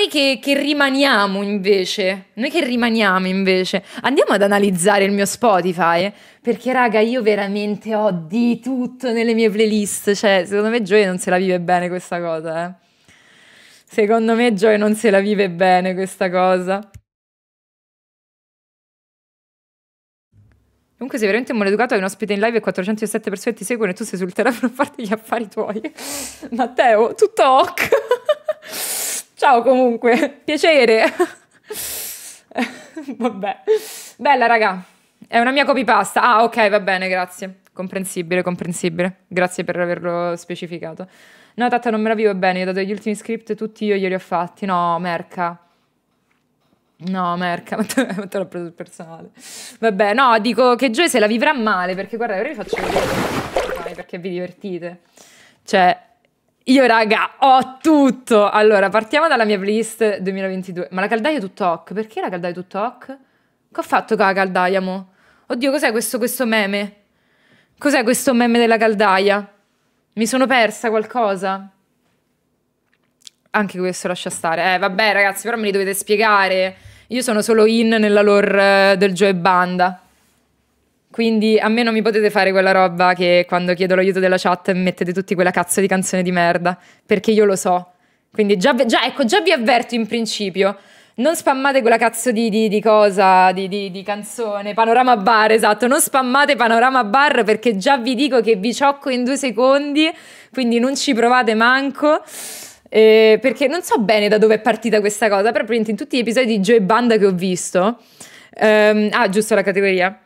noi che, che, rimaniamo invece, noi che rimaniamo invece, andiamo ad analizzare il mio Spotify, perché raga io veramente ho di tutto nelle mie playlist, cioè secondo me Joey non se la vive bene questa cosa, eh. Secondo me Joey non se la vive bene questa cosa. Comunque sei veramente maleducato, hai un ospite in live e 407 persone ti seguono e tu sei sul telefono a farti gli affari tuoi. Matteo, tutto ok. Ciao comunque, piacere. vabbè. Bella raga, è una mia copypasta. Ah ok, va bene, grazie. Comprensibile, comprensibile. Grazie per averlo specificato. No, Tata, non me la vivo bene. Io ho dato gli ultimi script, tutti io glieli ho fatti. No, merca. No, merca, ma te, te l'ho preso il personale. Vabbè, no, dico che Joy se la vivrà male, perché guarda, ora vi faccio vedere. perché vi divertite. Cioè, io raga ho tutto. Allora, partiamo dalla mia playlist 2022. Ma la caldaia tutto hoc? Perché la caldaia tutto hoc? Che ho fatto con la caldaia mo? Oddio, cos'è questo, questo meme? Cos'è questo meme della caldaia? Mi sono persa qualcosa? Anche questo lascia stare. Eh, vabbè, ragazzi, però me li dovete spiegare. Io sono solo in nella lore eh, del Joe e Banda. Quindi a me non mi potete fare quella roba che quando chiedo l'aiuto della chat mettete tutti quella cazzo di canzone di merda, perché io lo so. Quindi già, già ecco, già vi avverto in principio, non spammate quella cazzo di, di, di cosa, di, di, canzone, panorama bar, esatto, non spammate panorama bar perché già vi dico che vi ciocco in due secondi, quindi non ci provate manco. Eh, perché non so bene da dove è partita questa cosa, però in tutti gli episodi di Joe Banda che ho visto, ehm, ah giusto la categoria,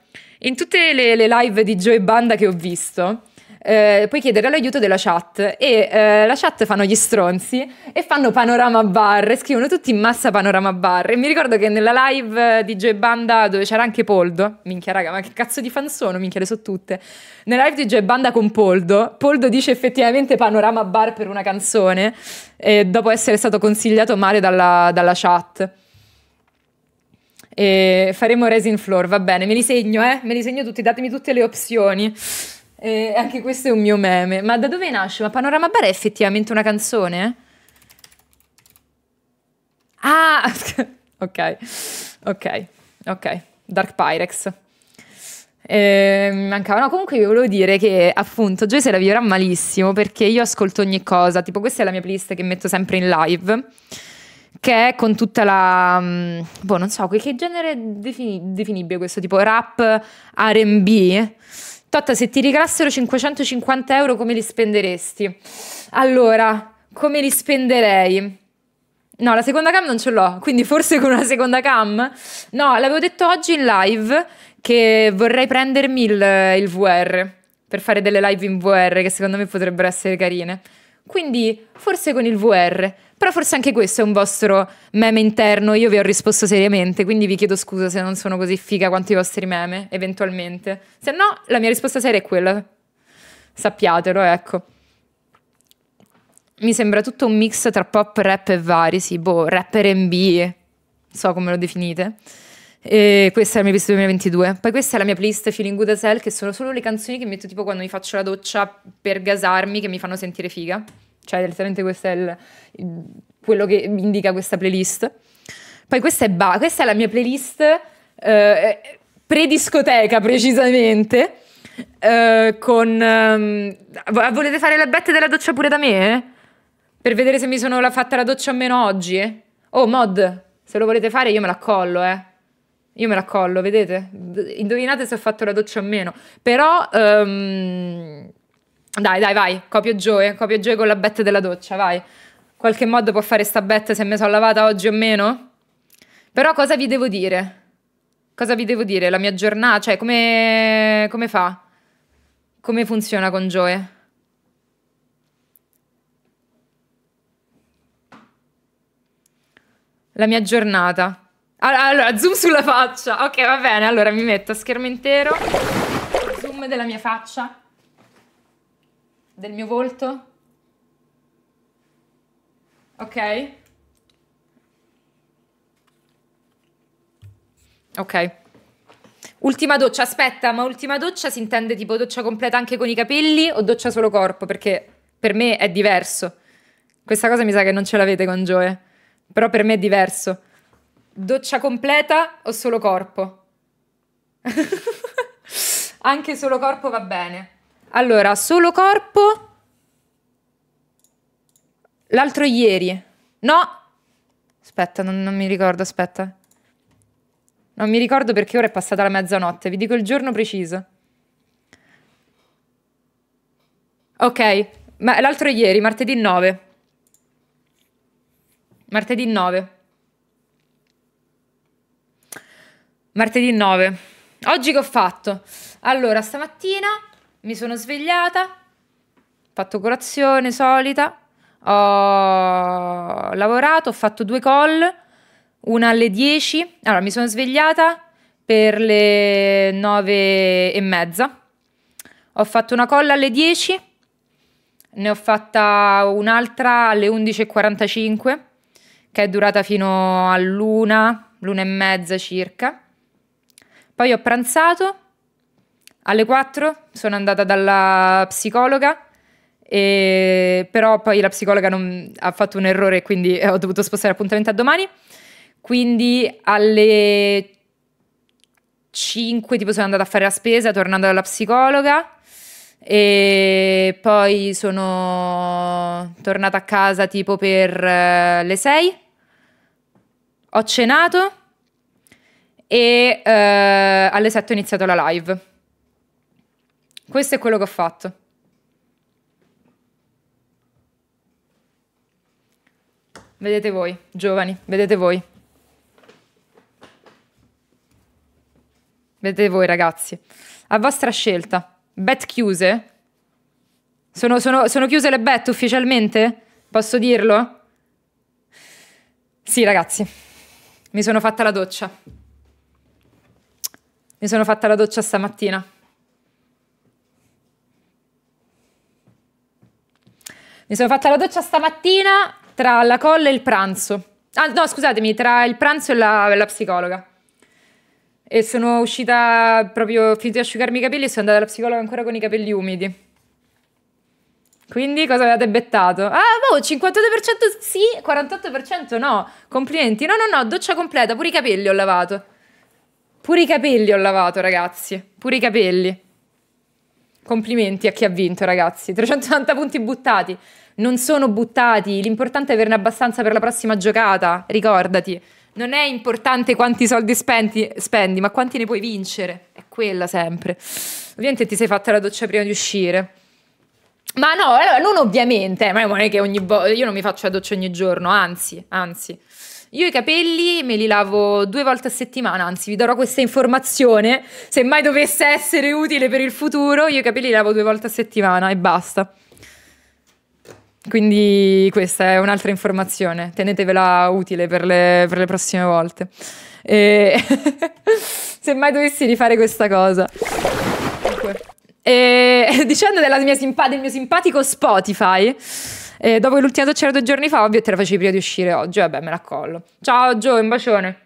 in tutte le, le live di Joe e Banda che ho visto, eh, puoi chiedere l'aiuto della chat e eh, la chat fanno gli stronzi e fanno panorama bar e scrivono tutti in massa panorama bar e mi ricordo che nella live di Joe Banda dove c'era anche Poldo minchia raga ma che cazzo di fan sono minchia le so tutte nella live di Joe Banda con Poldo Poldo dice effettivamente panorama bar per una canzone eh, dopo essere stato consigliato male dalla, dalla chat e faremo Resin Floor, va bene, me li segno, eh? Me li segno tutti, datemi tutte le opzioni. E anche questo è un mio meme. Ma da dove nasce? Ma Panorama Bar è effettivamente una canzone? Ah, ok, ok, ok. Dark Pyrex. Eh, mancava. No, comunque vi volevo dire che appunto Joy se la vivrà malissimo perché io ascolto ogni cosa. Tipo, questa è la mia playlist che metto sempre in live che è con tutta la... Mm, boh, non so, che genere defini- definibile questo tipo? Rap, RB? Totta, se ti regalassero 550 euro come li spenderesti? Allora, come li spenderei? No, la seconda cam non ce l'ho, quindi forse con una seconda cam? No, l'avevo detto oggi in live che vorrei prendermi il, il VR per fare delle live in VR che secondo me potrebbero essere carine. Quindi forse con il VR, però forse anche questo è un vostro meme interno, io vi ho risposto seriamente, quindi vi chiedo scusa se non sono così figa quanto i vostri meme, eventualmente. Se no, la mia risposta seria è quella. Sappiatelo, ecco. Mi sembra tutto un mix tra pop, rap e vari, sì, boh, rapper rap R&B, so come lo definite. E questa è la mia playlist 2022. Poi questa è la mia playlist Feeling Good as Hell, che sono solo le canzoni che metto tipo quando mi faccio la doccia per gasarmi, che mi fanno sentire figa. Cioè, letteralmente questo è il, quello che mi indica questa playlist. Poi questa è, ba- questa è la mia playlist eh, pre-discoteca, precisamente. Eh, con... Eh, volete fare la betta della doccia pure da me? Eh? Per vedere se mi sono fatta la doccia o meno oggi? Eh? Oh, mod, se lo volete fare io me la collo, eh. Io me la collo, vedete? Indovinate se ho fatto la doccia o meno. Però... Um, dai, dai, vai, copio Joe, copio Joe con la bet della doccia, vai. Qualche modo può fare sta bet se me sono lavata oggi o meno? Però cosa vi devo dire? Cosa vi devo dire? La mia giornata, cioè come, come fa? Come funziona con Joe? La mia giornata. Allora, zoom sulla faccia. Ok, va bene. Allora mi metto a schermo intero. Zoom della mia faccia. Del mio volto. Ok. Ok. Ultima doccia, aspetta, ma ultima doccia si intende tipo doccia completa anche con i capelli o doccia solo corpo? Perché per me è diverso. Questa cosa mi sa che non ce l'avete con Joe, eh. però per me è diverso. Doccia completa o solo corpo? Anche solo corpo va bene. Allora, solo corpo. L'altro ieri. No. Aspetta, non, non, mi ricordo, aspetta. Non mi ricordo perché ora è passata la mezzanotte. Vi dico il giorno preciso. Ok, ma l'altro ieri, martedì 9. Martedì 9. Martedì 9. Oggi che ho fatto? Allora, stamattina mi sono svegliata, ho fatto colazione solita, ho lavorato, ho fatto due call, una alle 10. Allora, mi sono svegliata per le 9 e mezza. Ho fatto una call alle 10, ne ho fatta un'altra alle 11.45, che è durata fino all'una, l'una e mezza circa. Poi ho pranzato, alle 4 sono andata dalla psicologa, e... però poi la psicologa non... ha fatto un errore e quindi ho dovuto spostare l'appuntamento a domani. Quindi alle 5 tipo sono andata a fare la spesa tornando dalla psicologa e poi sono tornata a casa tipo per eh, le 6. Ho cenato e eh, alle 7 ho iniziato la live. Questo è quello che ho fatto. Vedete voi, giovani, vedete voi. Vedete voi ragazzi, a vostra scelta. Bet chiuse? Sono, sono, sono chiuse le bet ufficialmente? Posso dirlo? Sì ragazzi, mi sono fatta la doccia. Mi sono fatta la doccia stamattina. Mi sono fatta la doccia stamattina tra la colla e il pranzo. Ah, no, scusatemi, tra il pranzo e la, la psicologa. E sono uscita proprio, ho finito di asciugarmi i capelli e sono andata alla psicologa ancora con i capelli umidi. Quindi cosa avevate bettato? Ah, boh, 58% sì, 48% no. Complimenti. No, no, no, doccia completa, pure i capelli ho lavato. Pure i capelli ho lavato, ragazzi. Pure i capelli. Complimenti a chi ha vinto, ragazzi. 390 punti buttati. Non sono buttati. L'importante è averne abbastanza per la prossima giocata. Ricordati. Non è importante quanti soldi spendi, spendi, ma quanti ne puoi vincere. È quella sempre. Ovviamente ti sei fatta la doccia prima di uscire. Ma no, non ovviamente, eh, ma non è che ogni volta io non mi faccio la doccia ogni giorno, anzi, anzi. Io i capelli me li lavo due volte a settimana, anzi vi darò questa informazione, se mai dovesse essere utile per il futuro, io i capelli li lavo due volte a settimana e basta. Quindi questa è un'altra informazione, tenetevela utile per le, per le prossime volte. E... se mai dovessi rifare questa cosa. E... Dicendo della mia simpa- del mio simpatico Spotify eh, dopo l'ultima doccia due giorni fa, ovvio te la facevi prima di uscire oggi, vabbè me la collo. Ciao Gio, un bacione.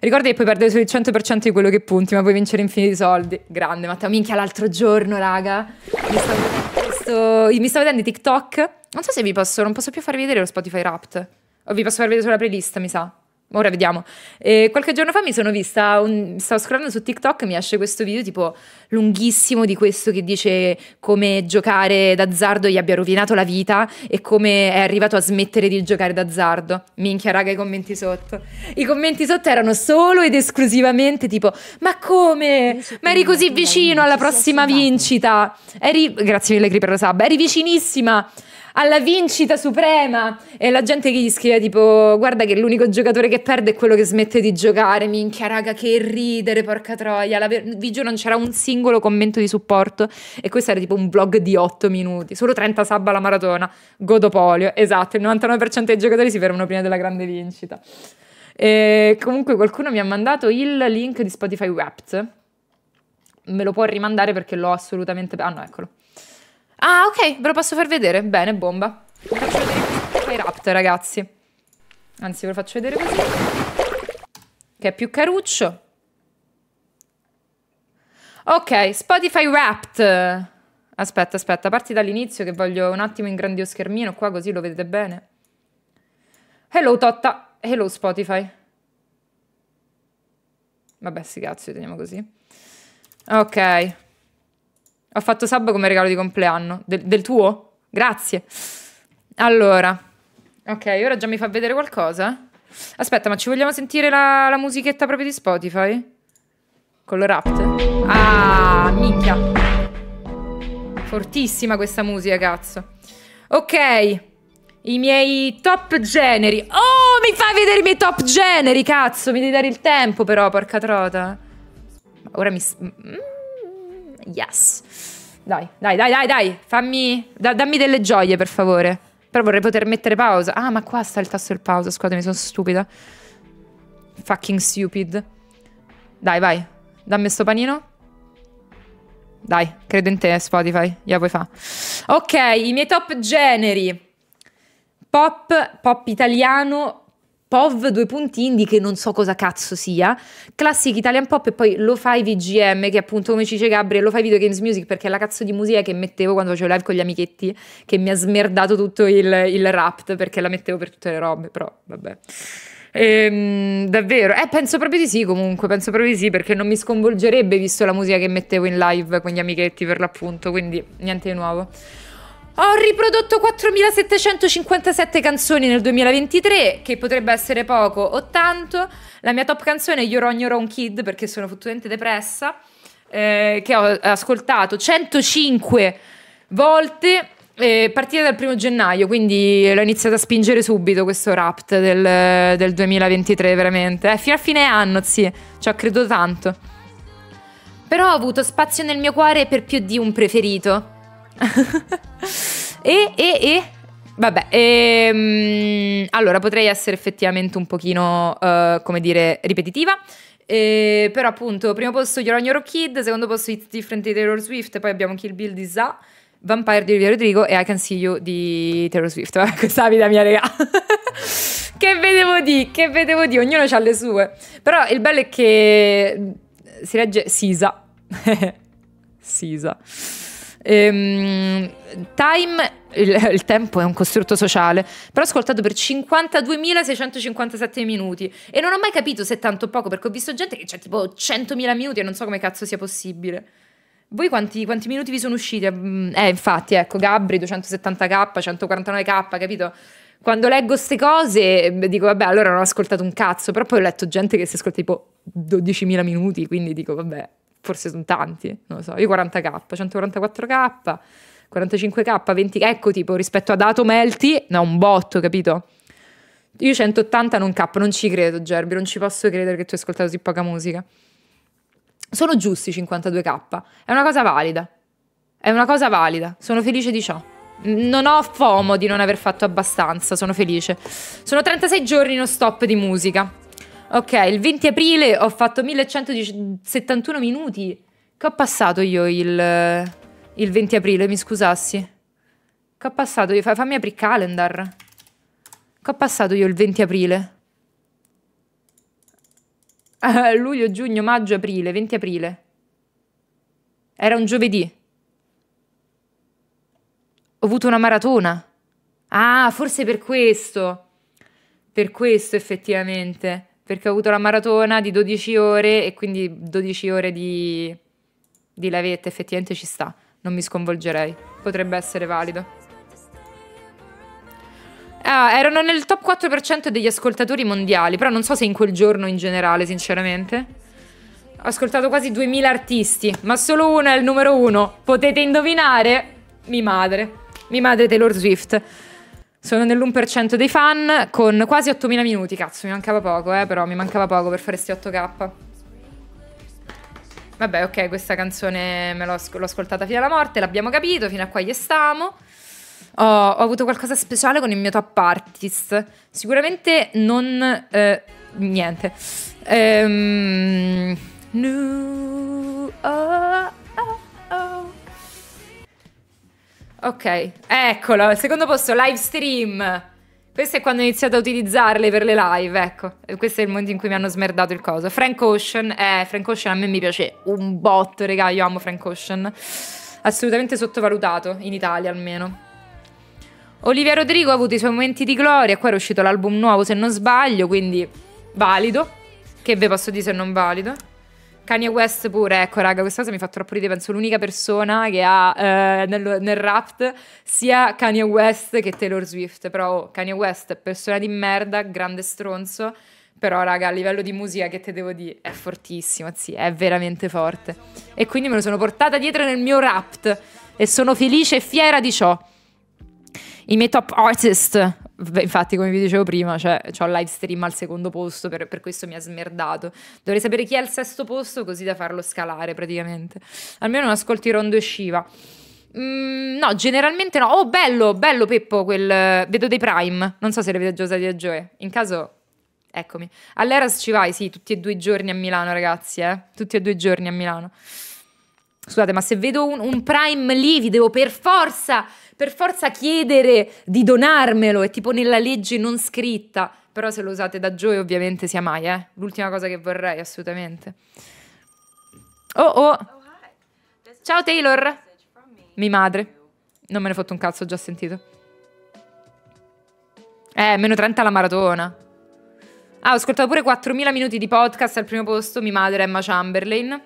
Ricorda che puoi perdere solo il 100% di quello che punti, ma puoi vincere infiniti soldi. Grande Matteo, minchia l'altro giorno, raga. Mi stavo vedendo, questo... mi stavo vedendo TikTok. Non so se vi posso, non posso più farvi vedere lo Spotify Wrapped. O vi posso far vedere solo la playlist, mi sa. Ora vediamo. Eh, qualche giorno fa mi sono vista, un, stavo scrollando su TikTok e mi esce questo video tipo lunghissimo di questo che dice come giocare d'azzardo gli abbia rovinato la vita e come è arrivato a smettere di giocare d'azzardo. Minchia raga i commenti sotto. I commenti sotto erano solo ed esclusivamente tipo ma come? Ma eri così vicino alla prossima vincita. Eri, grazie mille Creeper per la eri vicinissima alla vincita suprema e la gente che gli scrive tipo guarda che l'unico giocatore che perde è quello che smette di giocare, minchia raga che ridere, porca troia, la, vi giuro non c'era un singolo commento di supporto e questo era tipo un vlog di 8 minuti, solo 30 sabba alla maratona, godopolio, esatto, il 99% dei giocatori si fermano prima della grande vincita. E comunque qualcuno mi ha mandato il link di Spotify Wrapped, me lo può rimandare perché l'ho assolutamente... Ah no, eccolo. Ah, ok, ve lo posso far vedere. Bene, bomba. Vi faccio vedere così i raptor, ragazzi. Anzi, ve lo faccio vedere così. Che è più caruccio. Ok, Spotify Wrapped. Aspetta, aspetta, parti dall'inizio che voglio un attimo ingrandire lo schermino qua così lo vedete bene. Hello Totta, hello Spotify. Vabbè, sti cazzo, teniamo così. Ok. Ho fatto sub come regalo di compleanno. del, del tuo? Grazie. Allora, ok, ora già mi fa vedere qualcosa. Aspetta, ma ci vogliamo sentire la, la musichetta proprio di Spotify? Con lo rap? Ah, minchia. Fortissima questa musica, cazzo. Ok, i miei top generi. Oh, mi fai vedere i miei top generi, cazzo. Mi devi dare il tempo però, porca trota. Ora mi... Mm. Yes. Dai, dai, dai, dai, dai. Fammi... Da, dammi delle gioie, per favore. Però vorrei poter mettere pausa. Ah, ma qua sta il tasto del pausa. Scusatemi, sono stupida. Fucking stupid. Dai, vai. Dammi sto panino. Dai, credo in te Spotify, ya puoi fa. Ok, i miei top generi. Pop, pop italiano, POV due punti di che non so cosa cazzo sia, classic Italian pop e poi lo fai VGM che appunto come ci dice Gabriele lo fai video games music perché è la cazzo di musica che mettevo quando facevo live con gli amichetti che mi ha smerdato tutto il, il rapt perché la mettevo per tutte le robe, però vabbè. Ehm, davvero, eh, penso proprio di sì comunque, penso proprio di sì perché non mi sconvolgerebbe visto la musica che mettevo in live con gli amichetti per l'appunto, quindi niente di nuovo. Ho riprodotto 4757 canzoni nel 2023, che potrebbe essere poco o tanto. La mia top canzone è Your On Your Own Kid, perché sono fottutamente depressa, eh, che ho ascoltato 105 volte eh, partire dal primo gennaio, quindi l'ho iniziata a spingere subito questo rapt del, del 2023, veramente. Eh, fino a fine anno, sì, ci ho creduto tanto. Però ho avuto spazio nel mio cuore per più di un preferito. E, e, e... Vabbè, ehm, allora potrei essere effettivamente un pochino, uh, come dire, ripetitiva. Eh, però appunto, primo posto Your Own Kid, secondo posto It's Different di Taylor Swift, poi abbiamo Kill Bill di Za, Vampire di Olivia Rodrigo e I Can See You di Taylor Swift. questa è la mia, rega. che vedevo di, che vedevo di, ognuno ha le sue. Però il bello è che si legge Sisa. Sisa. Ehm, time, il, il, tempo è un costrutto sociale, però ho ascoltato per 52.657 minuti e non ho mai capito se è tanto o poco perché ho visto gente che c'è tipo 100.000 minuti e non so come cazzo sia possibile. Voi quanti, quanti, minuti vi sono usciti? Eh, infatti, ecco, Gabri 270k, 149k, capito? Quando leggo queste cose dico, vabbè, allora non ho ascoltato un cazzo, però poi ho letto gente che si ascolta tipo 12.000 minuti, quindi dico, vabbè, forse sono tanti, non lo so, io 40k, 144k, 45k, 20k, ecco tipo rispetto ad Atom Elti, no, un botto, capito? Io 180 non cap, non ci credo Gerbi, non ci posso credere che tu hai ascoltato così poca musica. Sono giusti 52k, è una cosa valida, è una cosa valida, sono felice di ciò. Non ho fomo di non aver fatto abbastanza, sono felice. Sono 36 giorni non stop di musica. Ok, il 20 aprile ho fatto 1171 minuti. Che ho passato io il, il 20 aprile, mi scusassi. Che ho passato io? Fammi aprire calendar. Che ho passato io il 20 aprile? Uh, luglio, giugno, maggio, aprile, 20 aprile. Era un giovedì. Ho avuto una maratona. Ah, forse per questo. Per questo effettivamente perché ho avuto la maratona di 12 ore e quindi 12 ore di, di levetta effettivamente ci sta, non mi sconvolgerei, potrebbe essere valido. Ah, erano nel top 4% degli ascoltatori mondiali, però non so se in quel giorno in generale, sinceramente. Ho ascoltato quasi 2000 artisti, ma solo uno è il numero uno. Potete indovinare? Mi madre. Mi madre Taylor Swift. Sono nell'1% dei fan con quasi 8.000 minuti, cazzo, mi mancava poco, eh, però mi mancava poco per fare sti 8k. Vabbè, ok, questa canzone me l'ho, ascoltata fino alla morte, l'abbiamo capito, fino a qua gli stiamo. Oh, ho avuto qualcosa speciale con il mio top artist. Sicuramente non... Eh, niente. Ehm... No, oh, ah, oh, ah, oh. Ah. Ok, eccolo, il secondo posto, live stream. Questo è quando ho iniziato a utilizzarle per le live, ecco. questo è il momento in cui mi hanno smerdato il coso. Frank Ocean, eh, Frank Ocean a me mi piace un botto, raga, io amo Frank Ocean. Assolutamente sottovalutato, in Italia almeno. Olivia Rodrigo ha avuto i suoi momenti di gloria, qua è uscito l'album nuovo se non sbaglio, quindi valido. Che ve posso dire se non valido? Kanye West pure, ecco raga, questa cosa mi fa troppo ridere, penso l'unica persona che ha eh, nel, nel rap sia Kanye West che Taylor Swift, però oh, Kanye West, persona di merda, grande stronzo, però raga a livello di musica che te devo dire è fortissimo, sì, è veramente forte. E quindi me lo sono portata dietro nel mio rap e sono felice e fiera di ciò i miei top artist, infatti come vi dicevo prima, cioè, ho live stream al secondo posto, per, per, questo mi ha smerdato. Dovrei sapere chi è al sesto posto così da farlo scalare praticamente. Almeno non ascolti Rondo e Shiva. Mm, no, generalmente no. Oh, bello, bello Peppo, quel... vedo dei Prime. Non so se l'avete già usati a Joe. In caso, eccomi. All'Eras ci vai, sì, tutti e due i giorni a Milano ragazzi, eh. Tutti e due i giorni a Milano. Scusate, ma se vedo un, un, Prime lì vi devo per forza, per forza chiedere di donarmelo. È tipo nella legge non scritta. Però se lo usate da Joy ovviamente sia mai, eh. L'ultima cosa che vorrei, assolutamente. Oh, oh. Ciao Taylor. Mi madre. Non me ne fotto un cazzo, ho già sentito. Eh, meno 30 alla maratona. Ah, ho ascoltato pure 4.000 minuti di podcast al primo posto, mi madre Emma Chamberlain.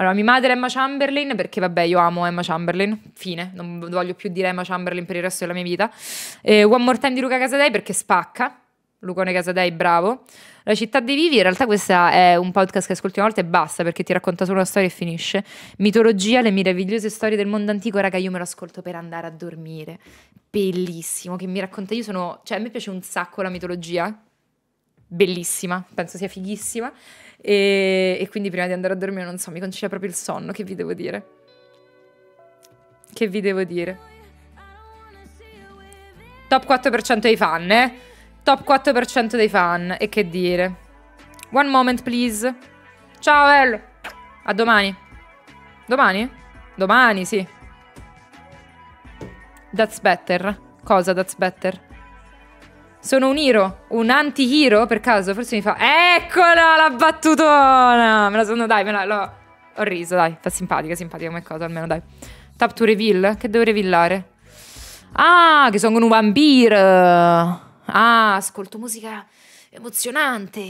Allora, mia madre è Emma Chamberlain, perché vabbè, io amo Emma Chamberlain, fine, non voglio più dire Emma Chamberlain per il resto della mia vita. Eh, One More Time di Luca Casadei perché spacca. Lucone Casadei, bravo. La città dei vivi, in realtà questo è un podcast che ascolti una volta e basta perché ti racconta solo una storia e finisce. Mitologia, le meravigliose storie del mondo antico, raga, io me lo ascolto per andare a dormire. Bellissimo, che mi racconta, io sono, cioè a me piace un sacco la mitologia. Bellissima, penso sia fighissima. E, e quindi prima di andare a dormire, non so, mi concilia proprio il sonno. Che vi devo dire? Che vi devo dire? Top 4% dei fan, eh? Top 4% dei fan. E che dire? One moment, please. Ciao, El. A domani. Domani? Domani, sì. That's better. Cosa that's better? Sono un hero, un anti-hero per caso, forse mi fa... Eccola la battutona! Me la sono, dai, me la... Lo... Ho riso, dai, fa simpatica, simpatica come cosa, almeno dai. Tap to reveal? Che devo revealare? Ah, che sono un vampiro! Ah, ascolto musica emozionante,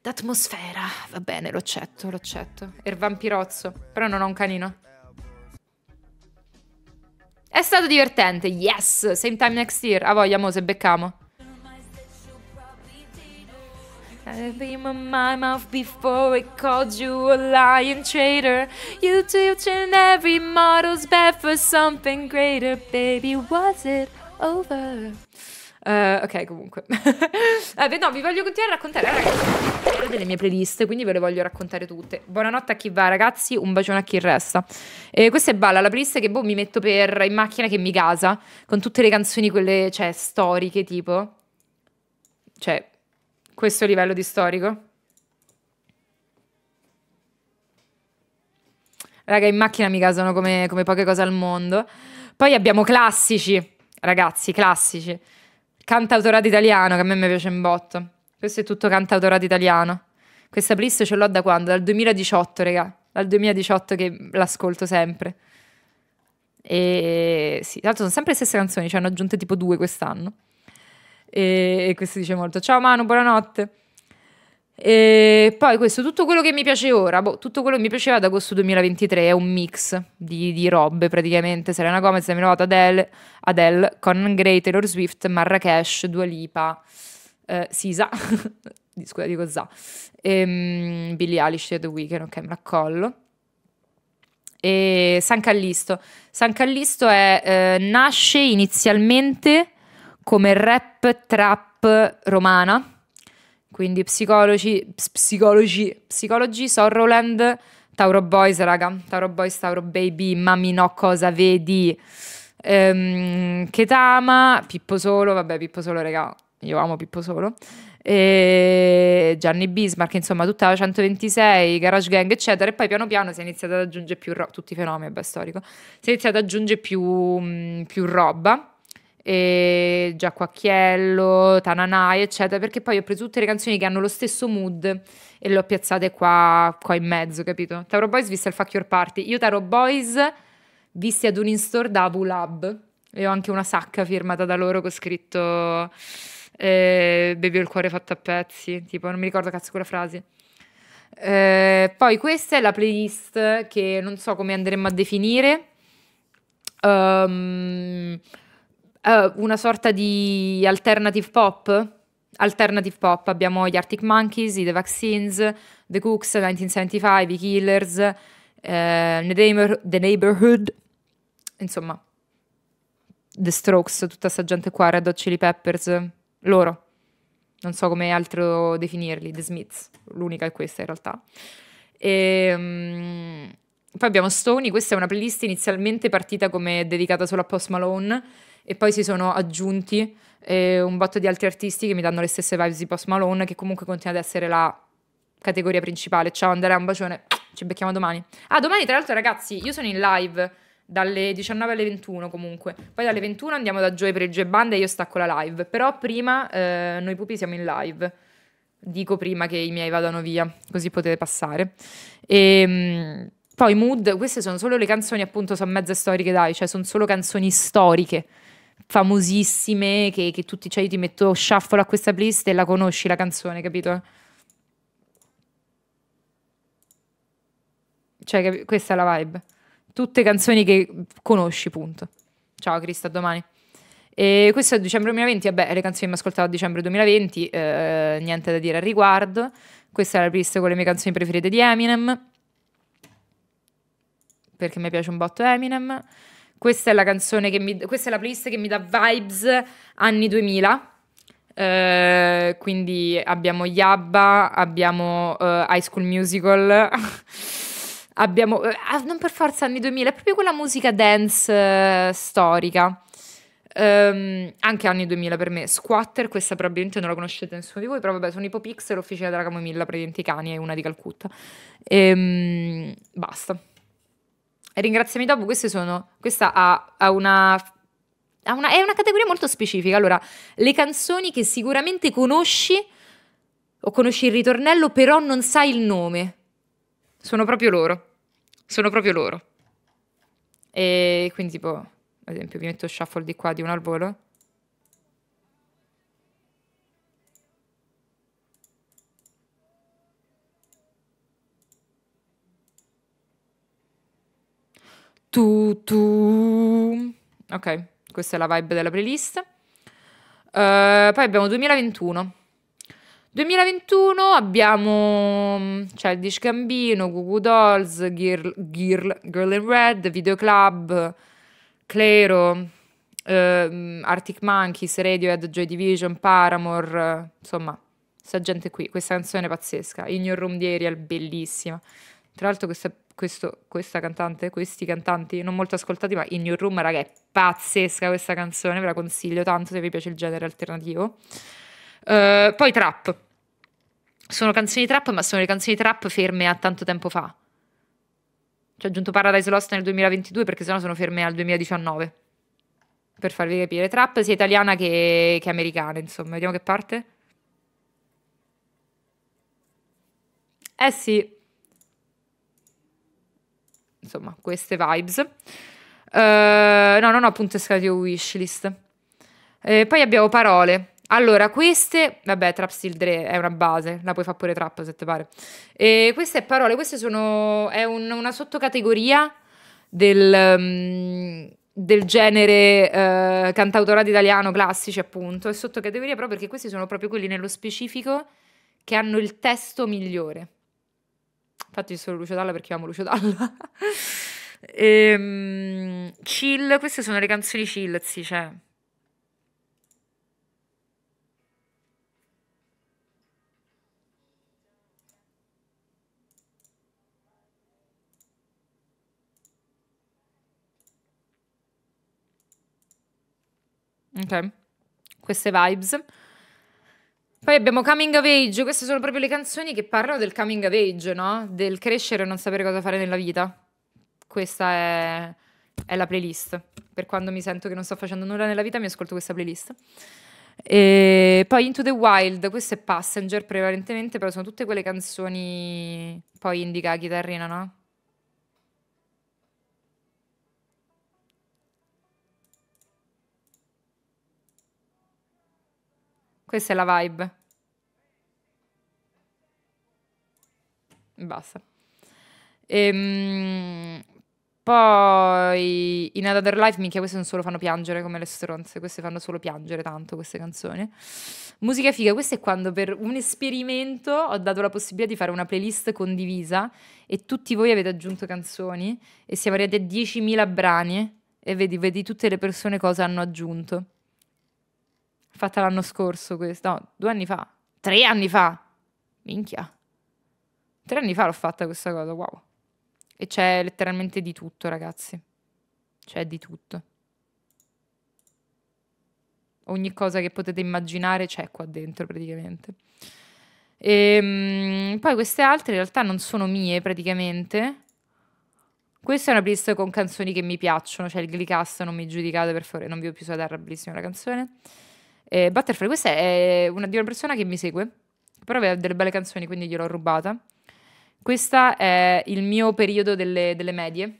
d'atmosfera. Va bene, lo accetto, lo accetto. Er vampirozzo, però non ho un canino. È stato divertente, yes! Same time next year. A voglia, mo, se beccamo. I've been on my mouth before it called you a lying traitor. You teach and every model's bad for something greater, baby. Was it over? Uh, ok, comunque. eh, no, vi voglio continuare a raccontare, ragazzi, delle mie playlist, quindi ve le voglio raccontare tutte. Buonanotte a chi va, ragazzi, un bacione a chi resta. Eh, questa è Balla, la playlist che boh, mi metto per in macchina che mi casa, con tutte le canzoni, quelle, cioè, storiche, tipo. Cioè, questo livello di storico. Raga, in macchina mi casano come, come poche cose al mondo. Poi abbiamo classici, ragazzi, classici. Cantautorato italiano, che a me mi piace un botto. Questo è tutto cantautorato italiano. Questa playlist ce l'ho da quando? Dal 2018, raga. Dal 2018 che l'ascolto sempre. E sì, tra l'altro sono sempre le stesse canzoni, ci cioè hanno aggiunte tipo due quest'anno e, e questo dice molto. Ciao Manu, buonanotte. E poi questo, tutto quello che mi piace ora, boh, tutto quello che mi piaceva ad agosto 2023 è un mix di, di robe praticamente, Serena Gomez, Demi Lovato, Adele, Adele, Conan Gray, Taylor Swift, Marrakesh, Dua Lipa, eh, Sisa, scusa dico Za, ehm, Billie Eilish The Weeknd, ok me la collo. E San Callisto, San Callisto è, eh, nasce inizialmente come rap trap romana, quindi psicologi, psicologi, psicologi, Sorrowland, Tauro Boys, raga, Tauro Boys, Tauro Baby, Mami no cosa vedi, ehm, Chetama, Pippo Solo, vabbè Pippo Solo raga, io amo Pippo Solo, e Gianni Bismarck, insomma tutta la 126, Garage Gang, eccetera, e poi piano piano si è iniziato ad aggiungere più roba, tutti i fenomeni, beh, storico, si è iniziato ad aggiungere più, mm, più roba, e Giacquacchiello, Tananai, eccetera, perché poi ho preso tutte le canzoni che hanno lo stesso mood e le ho piazzate qua, qua in mezzo, capito? Taro Boys vista al Fuck Your Party, io Taro Boys visti ad un in-store da Abu Lab e ho anche una sacca firmata da loro con scritto eh, Bevi il cuore fatto a pezzi, tipo non mi ricordo cazzo quella frase. Eh, poi questa è la playlist che non so come andremmo a definire. Um, Uh, una sorta di alternative pop? Alternative pop, abbiamo gli Arctic Monkeys, i The Vaccines, The Cooks, 1975, i Killers, uh, the, Neighborhood, insomma, The Strokes, tutta sta gente qua, Red Hot Chili Peppers, loro. Non so come altro definirli, The Smiths, l'unica è questa in realtà. E, um, poi abbiamo Stony, questa è una playlist inizialmente partita come dedicata solo a Post Malone, e poi si sono aggiunti eh, un botto di altri artisti che mi danno le stesse vibes di Post Malone, che comunque continua ad essere la categoria principale. Ciao Andrea, un bacione, ci becchiamo domani. Ah, domani tra l'altro ragazzi, io sono in live dalle 19 alle 21 comunque, poi dalle 21 andiamo da Joy per il Joy Band e io stacco la live, però prima eh, noi pupi siamo in live. Dico prima che i miei vadano via, così potete passare. E, ehm, poi Mood, queste sono solo le canzoni appunto, sono mezze storiche dai, cioè sono solo canzoni storiche famosissime che, che tutti, cioè io ti metto shuffle a questa playlist e la conosci la canzone, capito? Cioè, questa è la vibe. Tutte canzoni che conosci, punto. Ciao Crista, domani. E questo è dicembre 2020, vabbè, le canzoni mi ascoltavo a dicembre 2020, eh, niente da dire al riguardo. Questa è la playlist con le mie canzoni preferite di Eminem. Perché mi piace un botto Eminem. Questa è la canzone che mi, questa è la playlist che mi dà vibes anni 2000. Uh, eh, quindi abbiamo Yabba, abbiamo uh, High School Musical, abbiamo uh, non per forza anni 2000, è proprio quella musica dance storica. Um, anche anni 2000 per me Squatter, questa probabilmente non la conoscete nessuno di voi però vabbè sono i Popix e l'Officina della Camomilla praticamente i cani è una di Calcutta e um, basta ringraziami dopo, queste sono, questa ha, ha una una, è una categoria molto specifica. Allora, le canzoni che sicuramente conosci o conosci il ritornello, però non sai il nome. Sono proprio loro. Sono proprio loro. E quindi tipo, ad esempio, vi metto shuffle di qua di uno al volo. Tu, tu. Ok, questa è la vibe della playlist. Uh, poi abbiamo 2021. 2021 abbiamo mm, Childish Gambino, Goo Dolls, Girl, Girl, Girl, in Red, Videoclub, Clero, eh, Arctic Monkeys, Radiohead, Joy Division, Paramore, insomma, questa gente qui, questa canzone pazzesca, In Your Room di Ariel, bellissima. Tra l'altro questa questo, questa cantante, questi cantanti non molto ascoltati, ma In Your Room, raga, è pazzesca questa canzone, ve la consiglio tanto se vi piace il genere alternativo. Uh, poi Trap. Sono canzoni trap, ma sono le canzoni trap ferme a tanto tempo fa. Ci cioè, ho aggiunto Paradise Lost nel 2022 perché sennò sono ferme al 2019. Per farvi capire, trap sia italiana che, che americana, insomma. Vediamo che parte. Eh sì, insomma, queste vibes. Uh, no, non ho appunto scritto wishlist. Eh, poi abbiamo parole. Allora, queste, vabbè, Trap Steel 3 è una base, la puoi fare pure Trap se ti pare. E queste parole, queste sono, è un, una sottocategoria del, um, del genere uh, cantautorato italiano classici, appunto. È sottocategoria proprio perché questi sono proprio quelli nello specifico che hanno il testo migliore. Infatti, sono Lucio Dalla perché amo Lucio Dalla. ehm, chill, queste sono le canzoni chill, sì, cioè. Ok, queste vibes. Poi abbiamo Coming of Age, queste sono proprio le canzoni che parlano del coming of age, no? Del crescere e non sapere cosa fare nella vita. Questa è, è la playlist. Per quando mi sento che non sto facendo nulla nella vita mi ascolto questa playlist. E poi Into the Wild, questo è Passenger prevalentemente, però sono tutte quelle canzoni poi indica chitarrina, no? Questa è la vibe. Basta. Ehm, poi in Another Life, minchia, queste non solo fanno piangere come le stronze, queste fanno solo piangere tanto queste canzoni. Musica figa, questo è quando per un esperimento ho dato la possibilità di fare una playlist condivisa e tutti voi avete aggiunto canzoni e siamo arrivati a 10.000 brani e vedi, vedi tutte le persone cosa hanno aggiunto. Fatta l'anno scorso questa, no, due anni fa, tre anni fa. Minchia. Tre anni fa l'ho fatta questa cosa, wow. E c'è letteralmente di tutto, ragazzi. C'è di tutto. Ogni cosa che potete immaginare c'è qua dentro praticamente. E, ehm, poi queste altre in realtà non sono mie praticamente. Questa è una playlist con canzoni che mi piacciono, cioè il Glicast, non mi giudicate per favore, non vi ho più sulla terra, bellissima la canzone. Eh, Butterfly, questa è una, di una persona che mi segue, però aveva delle belle canzoni, quindi gliel'ho rubata. Questa è il mio periodo delle, delle medie.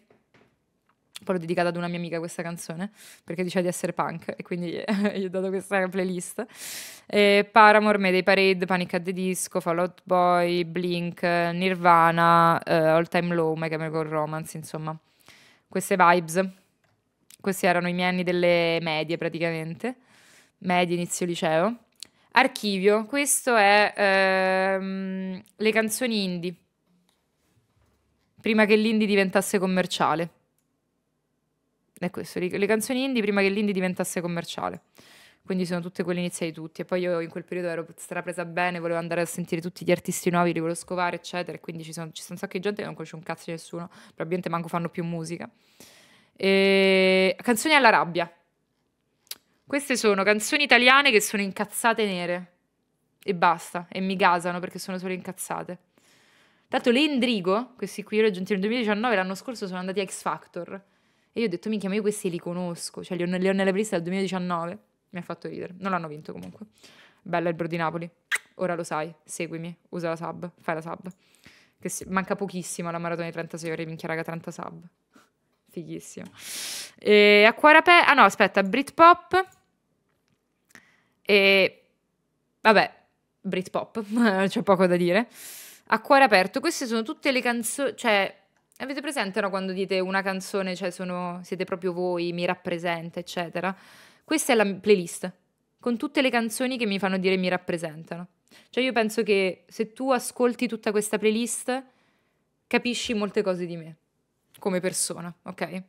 Poi l'ho dedicata ad una mia amica questa canzone perché diceva di essere punk e quindi gli ho dato questa playlist. Eh, Paramore, Mayday Parade, Panic at the Disco, Fallout Boy, Blink, Nirvana, eh, All Time Low, My Chemical Romance, insomma. Queste vibes. Questi erano i miei anni delle medie praticamente medie, inizio liceo. Archivio, questo è ehm, le canzoni indie, prima che l'indie diventasse commerciale. È questo, le canzoni indie prima che l'indie diventasse commerciale. Quindi sono tutte quelle iniziali di tutti. E poi io in quel periodo ero strapresa bene, volevo andare a sentire tutti gli artisti nuovi, li volevo scovare, eccetera. quindi ci sono, ci sono un sacco di gente che non conosce un cazzo di nessuno, probabilmente manco fanno più musica. E... Ehm, canzoni alla rabbia, queste sono canzoni italiane che sono incazzate nere. E basta. E mi gasano perché sono solo incazzate. Tanto le Indrigo questi qui io li ho aggiunti nel 2019, l'anno scorso sono andati a X Factor. E io ho detto, minchia, ma io questi li conosco. Cioè, li ho, li ho nella playlist dal 2019. Mi ha fatto ridere. Non l'hanno vinto comunque. Bella il Bro di Napoli. Ora lo sai. Seguimi. Usa la sub. Fai la sub. Che si... Manca pochissimo alla maratona di 36 ore. Minchia, raga, 30 sub. Fighissimo. E Acquarapè... Ah no, aspetta. Britpop e vabbè, Britpop, c'è poco da dire. A cuore aperto, queste sono tutte le canzoni, cioè avete presente no, quando dite una canzone, cioè sono, siete proprio voi, mi rappresenta, eccetera. Questa è la playlist con tutte le canzoni che mi fanno dire mi rappresentano. Cioè io penso che se tu ascolti tutta questa playlist capisci molte cose di me come persona, ok?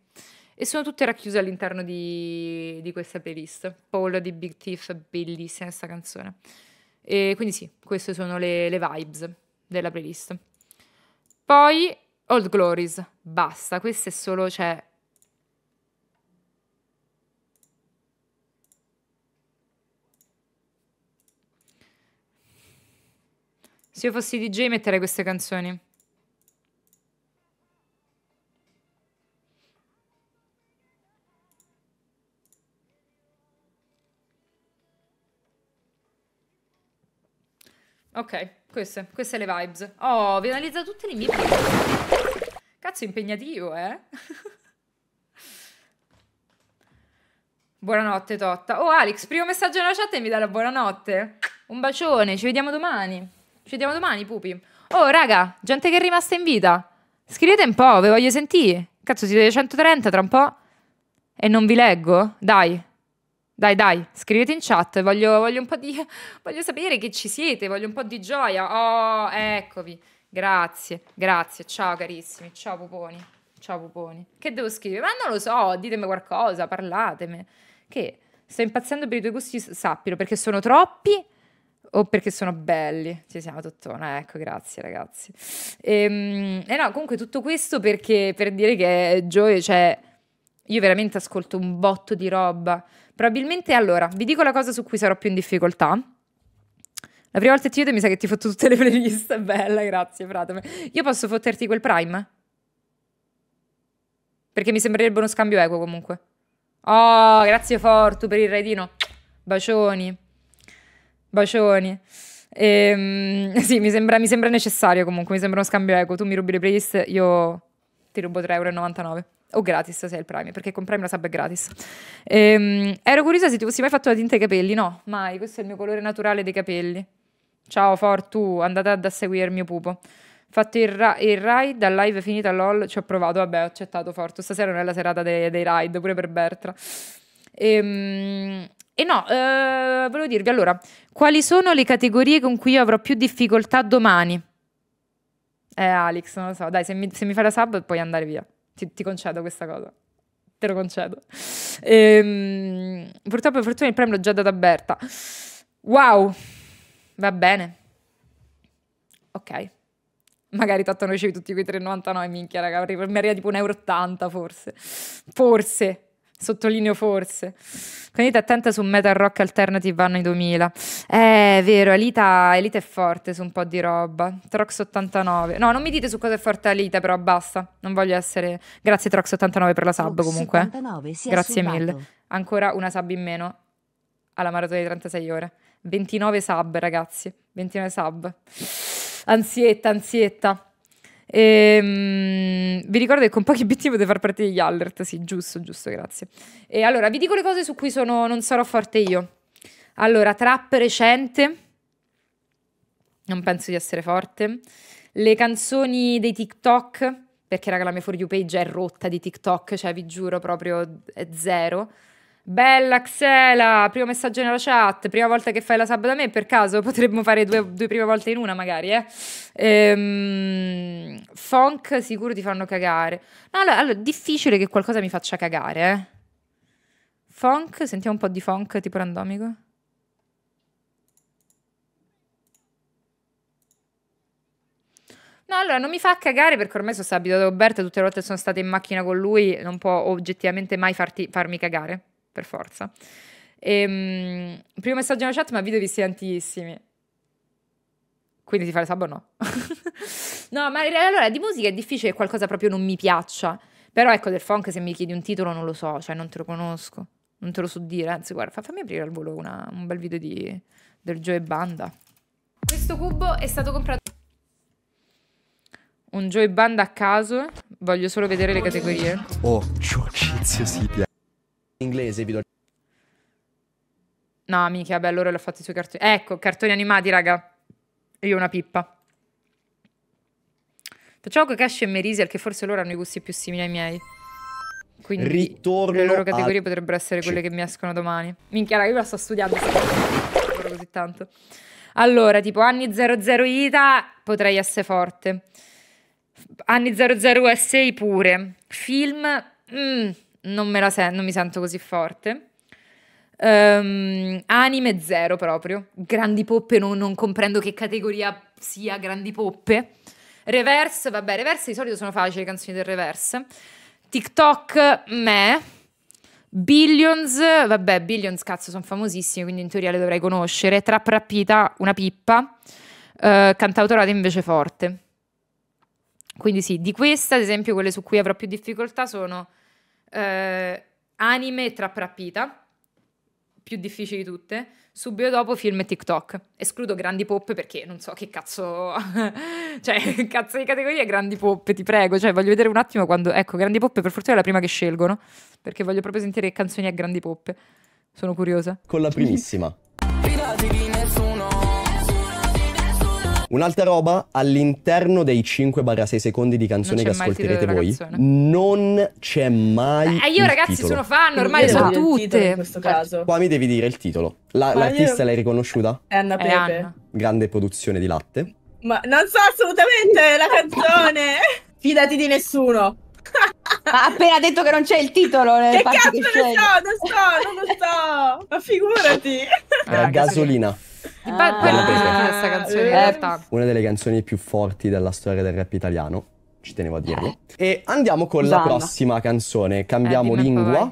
e sono tutte racchiuse all'interno di, di questa playlist. Paul di Big Thief, bellissima questa canzone. E quindi sì, queste sono le, le vibes della playlist. Poi Old Glories, basta, questa è solo, cioè... Se io fossi DJ metterei queste canzoni. Ok, queste, queste le vibes. Oh, vi analizza tutte le mie Cazzo, impegnativo, eh? buonanotte, Totta. Oh, Alex, primo messaggio nella chat e mi dà la buonanotte. Un bacione, ci vediamo domani. Ci vediamo domani, pupi. Oh, raga, gente che è rimasta in vita. Scrivete un po', ve voglio sentire. Cazzo, siete 130 tra un po'? E non vi leggo? Dai, dai, dai, scrivete in chat, voglio, voglio un po' di... voglio sapere che ci siete, voglio un po' di gioia. Oh, eccovi. Grazie, grazie. Ciao carissimi, ciao puponi, Ciao puponi. Che devo scrivere? Ma non lo so, ditemi qualcosa, parlatemi. Che sto impazzendo per i tuoi gusti, sappilo, perché sono troppi o perché sono belli. Ci siamo tottona, ecco, grazie ragazzi. Ehm, e eh, no, comunque tutto questo perché per dire che gioia, cioè, io veramente ascolto un botto di roba. Probabilmente allora, vi dico la cosa su cui sarò più in difficoltà. La prima volta che ti vedo mi sa che ti fotto tutte le playlist, bella, grazie, fratame. Io posso fotterti quel Prime? Perché mi sembrerebbe uno scambio equo comunque. Oh, grazie Fortu per il raidino. Bacioni. Bacioni. Ehm, sì, mi sembra, mi sembra necessario comunque, mi sembra uno scambio equo. Tu mi rubi le playlist, io ti rubo 3,99 euro o gratis se hai il Prime, perché con Prime la sub è gratis. Ehm, ero curiosa se ti fossi mai fatto la tinta ai capelli. No, mai. Questo è il mio colore naturale dei capelli. Ciao Fortu, andate ad seguire il mio pupo. Fatto il, ra- il ride al live finita LOL, ci ho provato, vabbè ho accettato Fortu, stasera non è la serata dei, dei ride, pure per Bertra. Ehm, e no, eh, volevo dirvi allora, quali sono le categorie con cui io avrò più difficoltà domani? Eh Alex, non lo so, dai se mi, se mi fai la sub puoi andare via ti, ti concedo questa cosa te lo concedo. Ehm, purtroppo per fortuna il premio l'ho già dato a Berta. Wow, va bene. Ok. Magari tanto ricevi tutti quei 3,99, minchia raga, mi arriva tipo 1,80 euro forse. Forse. Sottolineo forse. Quindi attenta su metal rock alternative anno 2000. Eh, è vero, Elita, Elita è forte su un po' di roba. Trox 89. No, non mi dite su cosa è forte Alita, però basta. Non voglio essere... Grazie Trox 89 per la sub Trox comunque. 79, Grazie mille. Ancora una sub in meno alla maratona di 36 ore. 29 sub, ragazzi. 29 sub. Ansietta, ansietta. Ehm, vi ricordo che con pochi obiettivi potete far parte degli alert. Sì, giusto, giusto, grazie. E allora, vi dico le cose su cui sono, non sarò forte io. Allora, trap recente. Non penso di essere forte. Le canzoni dei TikTok, perché raga la mia For You page è rotta di TikTok, cioè vi giuro proprio è zero. Bella Xela, primo messaggio nella chat, prima volta che fai la sabba da me per caso, potremmo fare due, due prime volte in una magari, eh. Ehm, funk sicuro ti fanno cagare. No, allora, allora, difficile che qualcosa mi faccia cagare, eh. Funk, sentiamo un po' di funk tipo randomico. No, allora non mi fa cagare perché ormai sono stata abituata a Roberto, tutte le volte sono stata in macchina con lui, non può oggettivamente mai farti, farmi cagare per forza. Ehm, primo messaggio nella chat, ma video visti tantissimi. Quindi ti fa il sub no? no, ma allora di musica è difficile che qualcosa proprio non mi piaccia. Però ecco, del funk se mi chiedi un titolo non lo so, cioè non te lo conosco. Non te lo so dire, anzi guarda, fammi aprire al volo una, un bel video di, del Joe e Banda. Questo cubo è stato comprato... Un Joe e Banda a caso, voglio solo vedere le categorie. Oh, ciocizio si piace inglese, vi do... No, mica, beh, allora l'ho fatto i suoi cartoni. Ecco, cartoni animati, raga. Io una pippa. Facciamo con Cash e Merisiel, che forse loro hanno i gusti più simili ai miei. Quindi Ritorno le loro categorie al... potrebbero essere quelle che mi escono domani. Minchia, raga, io la sto studiando. così tanto. Allora, tipo anni 00 Ita, potrei essere forte. Anni 00 SI pure. Film... Mm non, me la sen- non mi sento così forte. Um, anime zero proprio. Grandi poppe, non, non, comprendo che categoria sia grandi poppe. Reverse, vabbè, reverse di solito sono facili le canzoni del reverse. TikTok, me. Billions, vabbè, Billions, cazzo, sono famosissime, quindi in teoria le dovrei conoscere. Trap rapita, una pippa. Uh, ehm, cantautorate invece forte. Quindi sì, di questa, ad esempio, quelle su cui avrò più difficoltà sono eh, anime tra prappita, più difficili di tutte, subito dopo film e TikTok. Escludo grandi pop perché non so che cazzo, cioè cazzo di categoria grandi pop, ti prego, cioè voglio vedere un attimo quando, ecco, grandi pop per fortuna è la prima che scelgono, perché voglio proprio sentire canzoni a grandi pop. Sono curiosa. Con la primissima. Pirati Un'altra roba, all'interno dei 5-6 secondi di canzone che ascolterete voi, non c'è mai. E eh, io, ragazzi, titolo. sono fan, ormai sono tutte. In questo caso. Qua mi devi dire il titolo. La, l'artista io... l'hai riconosciuta? È Anna Pepe. È Anna. Grande produzione di latte. Ma non so assolutamente la canzone. Fidati di nessuno. Ma ha appena detto che non c'è il titolo. Che cazzo che ne so, non so, non lo so. Ma figurati. Era gasolina. Ah, Quella questa ah. canzone in eh, realtà. Una delle canzoni più forti della storia del rap italiano, ci tenevo a dirlo. Eh. E andiamo con Zanna. la prossima canzone, cambiamo eh, lingua.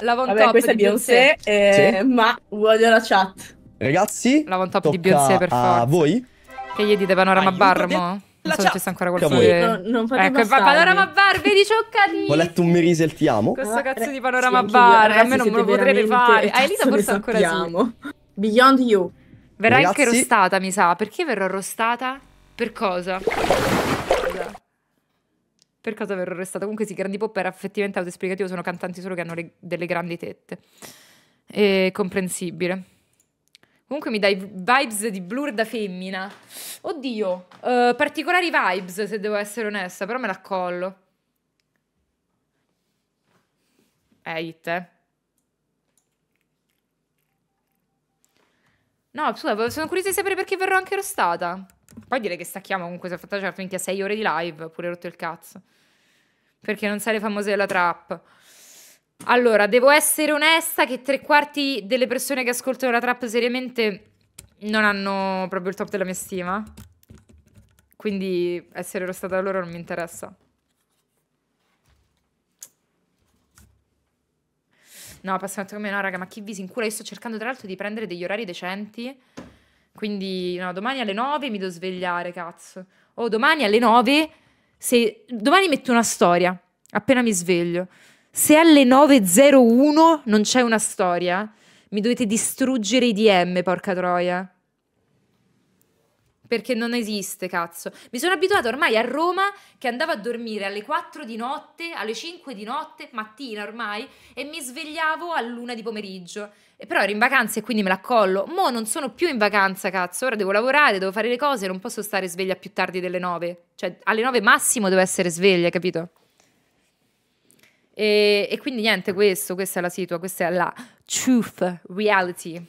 La Von Vabbè, Top questa è Beyoncé, eh, sì. ma voglio la chat. Ragazzi, la Von Top di Beyoncé per forza. A voi. Che gli dite panorama Aiuto barmo? La non so c'è ancora qualcosa che... non, non Ecco, passare. Panorama Bar, vedi ciò cioccati! Ho letto un merise il ti amo. Questo ah, cazzo eh, di Panorama sì, Bar, eh, a me non me lo potrebbe fare. A ah, Elisa forse ancora sappiamo. sì. Beyond You. Verrà Ragazzi. anche rostata, mi sa. Perché verrò rostata? Per cosa? Per cosa verrò rostata? Comunque sì, Grandi Pop era effettivamente autoesplicativo, sono cantanti solo che hanno le, delle grandi tette. È comprensibile. Comunque mi dai vibes di blur da femmina. Oddio, eh, particolari vibes se devo essere onesta, però me la collo. Eh, it, eh. No, scusa, sono curiosa di sapere perché verrò anche rostata. Poi direi che stacchiamo comunque, se ho fatto certo minchia 6 ore di live, pure rotto il cazzo. Perché non sai le famose della trap. Allora, devo essere onesta che tre quarti delle persone che ascoltano la trap seriamente non hanno proprio il top della mia stima. Quindi essere rostata da loro non mi interessa. No, passano come no, raga, ma chi vi si incura? Io sto cercando tra l'altro di prendere degli orari decenti. Quindi, no, domani alle 9 mi devo svegliare, cazzo. oh, domani alle 9, se... domani metto una storia, appena mi sveglio. Se alle 9.01 non c'è una storia, mi dovete distruggere i DM, porca troia. Perché non esiste, cazzo. Mi sono abituata ormai a Roma che andavo a dormire alle 4 di notte, alle 5 di notte, mattina ormai, e mi svegliavo a luna di pomeriggio. E però ero in vacanza e quindi me la collo. Mo non sono più in vacanza, cazzo. Ora devo lavorare, devo fare le cose, non posso stare sveglia più tardi delle 9. Cioè, alle 9 massimo devo essere sveglia, capito? E, e quindi niente, questo, questa è la situa, questa è la truth, reality.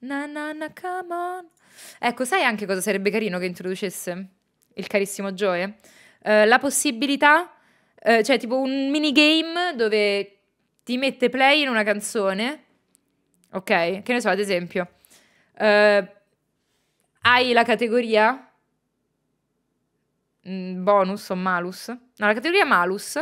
Na na na, come on. Ecco, sai anche cosa sarebbe carino che introducesse il carissimo Joe? Uh, la possibilità, uh, cioè tipo un minigame dove ti mette play in una canzone, ok? Che ne so, ad esempio, uh, hai la categoria mm, bonus o malus? No, la categoria malus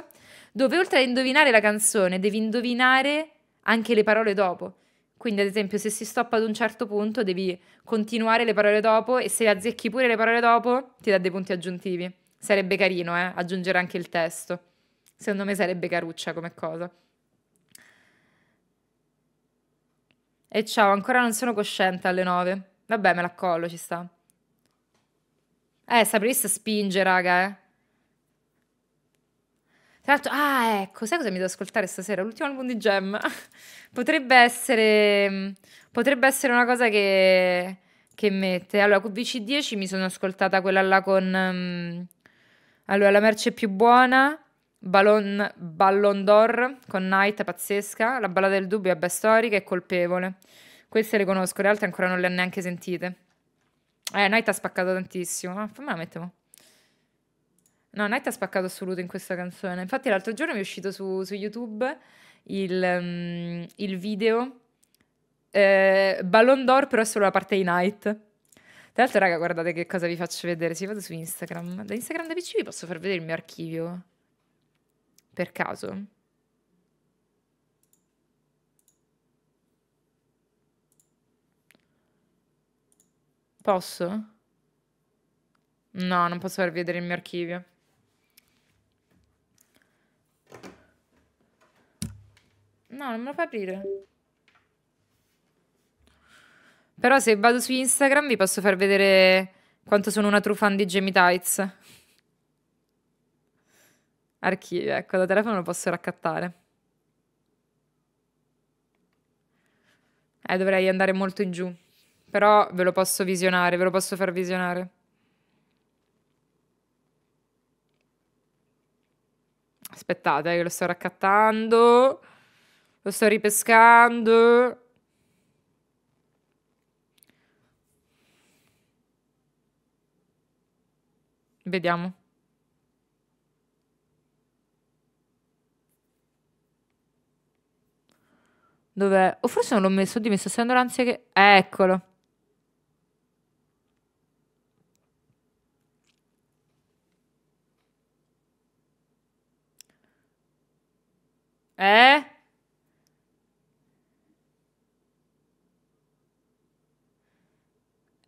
dove oltre a indovinare la canzone devi indovinare anche le parole dopo. Quindi, ad esempio, se si stoppa ad un certo punto, devi continuare le parole dopo e se azzecchi pure le parole dopo, ti dà dei punti aggiuntivi. Sarebbe carino, eh, aggiungere anche il testo. Secondo me sarebbe caruccia come cosa. E ciao, ancora non sono cosciente alle 9. Vabbè, me la collo, ci sta. Eh, sapreste spinge, raga, eh. Tra l'altro, ah, ecco, sai cosa mi devo ascoltare stasera? L'ultimo album di Gemma. potrebbe essere. Mm, potrebbe essere una cosa che. che mette. Allora, con vc 10 mi sono ascoltata quella là con. Um, allora, la merce più buona. Ballon, Ballon d'Or con Night pazzesca, La ballata del dubbio, vabbè, storica e colpevole. Queste le conosco, le altre ancora non le ho neanche sentite. Eh, Night ha spaccato tantissimo. Ah, fammela mettere. No, Night ha spaccato assoluto in questa canzone. Infatti, l'altro giorno mi è uscito su, su YouTube il, um, il video eh, Ballon d'Or, però è solo la parte di Night. Tra l'altro, raga, guardate che cosa vi faccio vedere. Se vado su Instagram, da Instagram da PC vi posso far vedere il mio archivio. Per caso. Posso? No, non posso far vedere il mio archivio. No, non me lo fa aprire. Però se vado su Instagram vi posso far vedere quanto sono una true fan di Jamie Tights. Archivio, ecco, da telefono lo posso raccattare. Eh, dovrei andare molto in giù. Però ve lo posso visionare, ve lo posso far visionare. Aspettate, eh, che lo sto raccattando. Lo sto ripescando. Vediamo. Dov'è? O forse non l'ho messo, ho dimesso, essendo l'ansia che... Eccolo. Eh?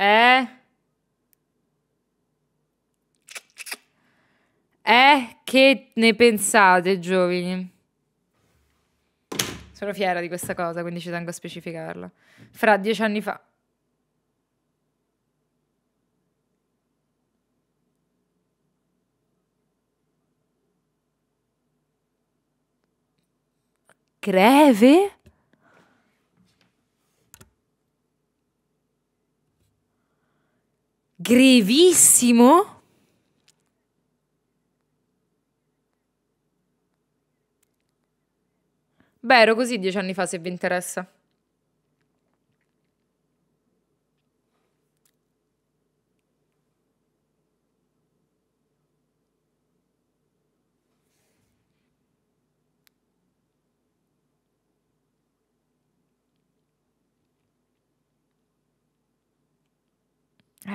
Eh? Eh? Che ne pensate, giovani? Sono fiera di questa cosa, quindi ci tengo a specificarla. Fra dieci anni fa. Greve? grevissimo? Beh, ero così dieci anni fa, se vi interessa.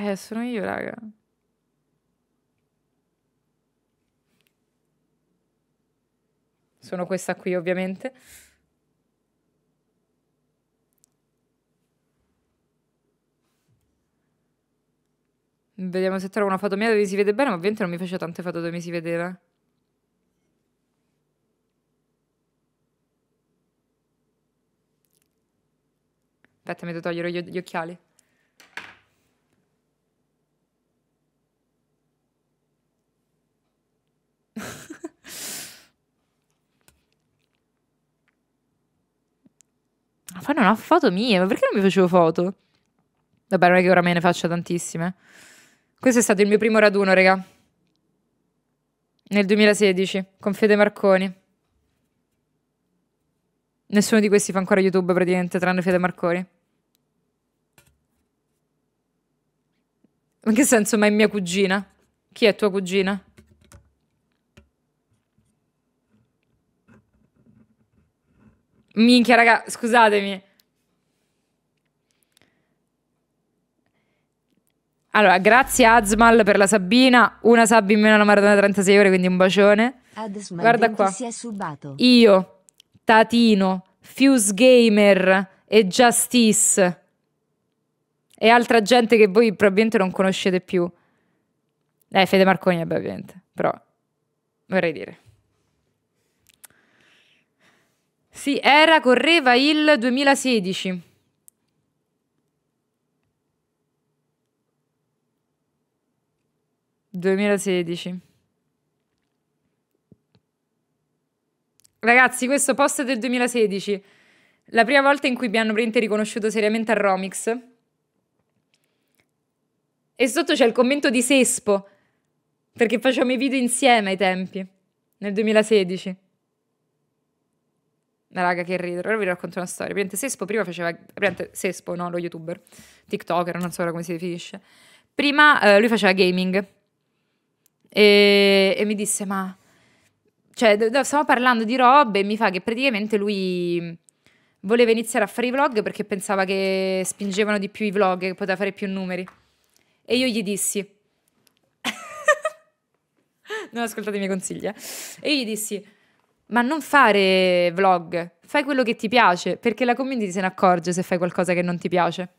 Eh, sono io, raga. Sono questa qui, ovviamente. Vediamo se trovo una foto mia dove mi si vede bene, ma ovviamente non mi faceva tante foto dove mi si vedeva. Aspetta, mi devo togliere gli, gli occhiali. Ma non una foto mia, ma perché non mi facevo foto? Vabbè, non è che ora me ne faccio tantissime. Questo è stato il mio primo raduno, raga. Nel 2016, con Fede Marconi. Nessuno di questi fa ancora YouTube praticamente, tranne Fede Marconi. In che senso, ma è mia cugina? Chi è tua cugina? Minchia, raga, scusatemi. Allora, grazie Azmal per la Sabina, una sub in meno alla Maratona 36 ore, quindi un bacione. Adesman Guarda qua. Io, Tatino, Fuse Gamer e Justice e altra gente che voi probabilmente non conoscete più. Eh, Fede Marconi, ovviamente, però vorrei dire. Sì, era, correva il 2016. ...2016... Ragazzi, questo post del 2016... ...la prima volta in cui mi hanno riconosciuto seriamente a Romix... E sotto c'è il commento di Sespo, perché facciamo i video insieme ai tempi, nel 2016. Raga, che ridere. Ora vi racconto una storia. Prende Sespo prima faceva... Prende Sespo, no, lo youtuber. TikToker, non so ora come si definisce. Prima eh, lui faceva gaming. E, e mi disse, ma... Cioè, stavo parlando di robe e mi fa che praticamente lui voleva iniziare a fare i vlog perché pensava che spingevano di più i vlog, che poteva fare più numeri. E io gli dissi... non ascoltate i miei consigli, eh. E io gli dissi ma non fare vlog, fai quello che ti piace, perché la community se ne accorge se fai qualcosa che non ti piace.